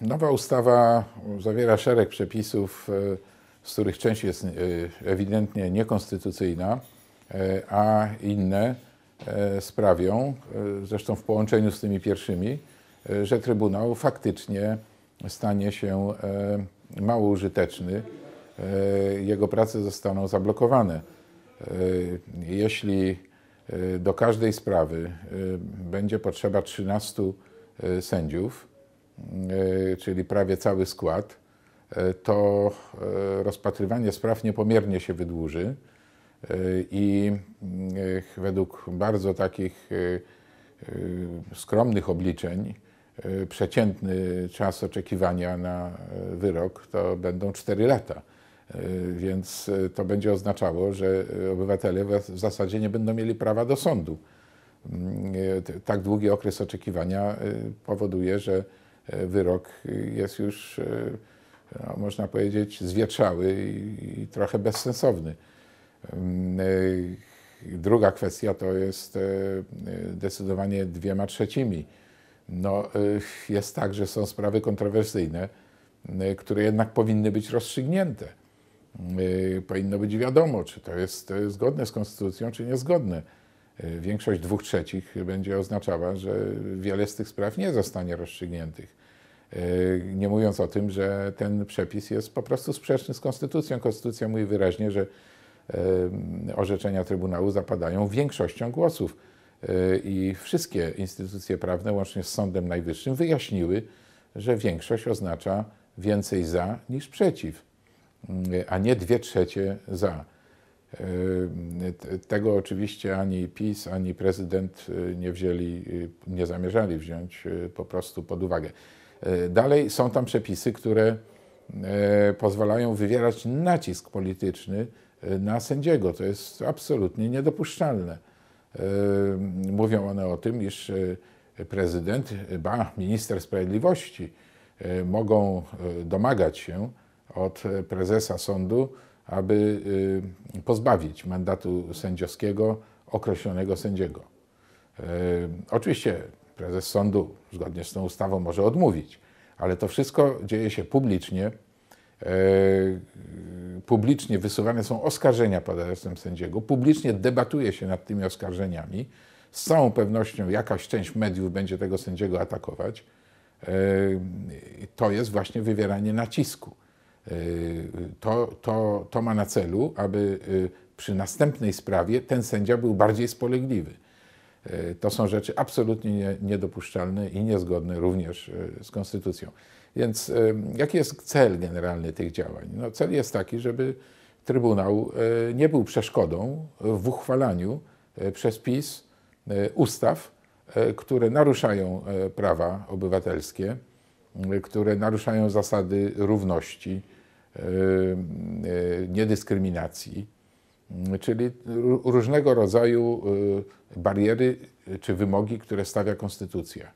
Nowa ustawa zawiera szereg przepisów, e, z których część jest e, ewidentnie niekonstytucyjna, e, a inne sprawią, zresztą w połączeniu z tymi pierwszymi, że Trybunał faktycznie stanie się mało użyteczny, jego prace zostaną zablokowane. Jeśli do każdej sprawy będzie potrzeba 13 sędziów, Y, czyli prawie cały skład, y, to y, rozpatrywanie spraw niepomiernie się wydłuży i według bardzo takich skromnych obliczeń przeciętny czas oczekiwania na wyrok to będą 4 lata. Więc to będzie oznaczało, że obywatele w zasadzie nie będą mieli prawa do sądu. Mm, tak długi okres oczekiwania powoduje, że E, wyrok jest już, e, no, można powiedzieć, zwietrzały i, i trochę bezsensowny. E, druga kwestia to jest decydowanie dwiema trzecimi. No, jest tak, że są sprawy kontrowersyjne, które jednak powinny być rozstrzygnięte. Powinno być wiadomo, czy to jest zgodne z konstytucją, czy niezgodne. E, większość dwóch trzecich będzie oznaczała, że wiele z tych spraw nie zostanie rozstrzygniętych. E, nie mówiąc o tym, że ten przepis jest po prostu sprzeczny z konstytucją. Konstytucja mówi wyraźnie, że orzeczenia Trybunału zapadają większością głosów. E, I wszystkie instytucje prawne, łącznie z Sądem Najwyższym, wyjaśniły, że większość oznacza więcej za niż przeciw, mm, a nie dwie trzecie za. Yy, tego oczywiście ani PiS, ani prezydent yy, nie wzięli, yy, nie zamierzali wziąć po prostu pod uwagę. Dalej są tam przepisy, które pozwalają wywierać nacisk polityczny na sędziego. To jest absolutnie niedopuszczalne. Mówią one o tym, iż prezydent, ba, minister sprawiedliwości mogą domagać się od prezesa sądu aby y, pozbawić mandatu sędziowskiego określonego sędziego. Y, oczywiście prezes sądu zgodnie z tą ustawą może odmówić, ale to wszystko dzieje się publicznie. Y, publicznie wysuwane są oskarżenia pod adresem sędziego, publicznie debatuje się nad tymi oskarżeniami. Z całą pewnością jakaś część mediów będzie tego sędziego atakować. To jest właśnie wywieranie nacisku. To, to, to ma na celu, aby y, przy następnej sprawie ten sędzia był bardziej spolegliwy. Y, to są rzeczy absolutnie niedopuszczalne i niezgodne również y, z konstytucją. Więc jaki jest cel generalny tych działań? No, cel jest taki, żeby Trybunał nie był przeszkodą w uchwalaniu przez PiS ustaw, które naruszają prawa obywatelskie, które naruszają zasady równości, Y, y, niedyskryminacji, czyli różnego rodzaju y, bariery czy wymogi, które stawia konstytucja.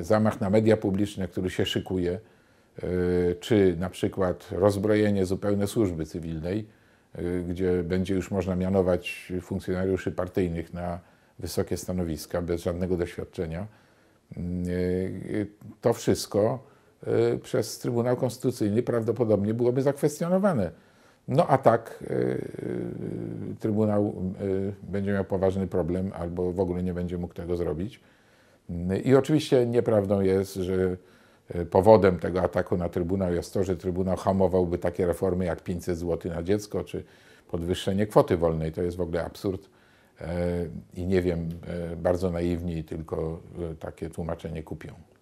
Zamach na media publiczne, który się szykuje, czy na przykład rozbrojenie zupełne służby cywilnej, gdzie będzie już można mianować funkcjonariuszy partyjnych na wysokie stanowiska bez żadnego doświadczenia. To wszystko Y, przez Trybunał Konstytucyjny prawdopodobnie byłoby zakwestionowane. No a tak y, y, Trybunał będzie miał poważny problem albo w ogóle nie będzie mógł tego zrobić. I oczywiście nieprawdą jest, że powodem tego ataku na Trybunał jest to, że Trybunał hamowałby takie reformy jak 500 zł na dziecko czy podwyższenie kwoty wolnej. To jest w ogóle absurd i nie wiem, bardzo naiwni tylko takie tłumaczenie kupią.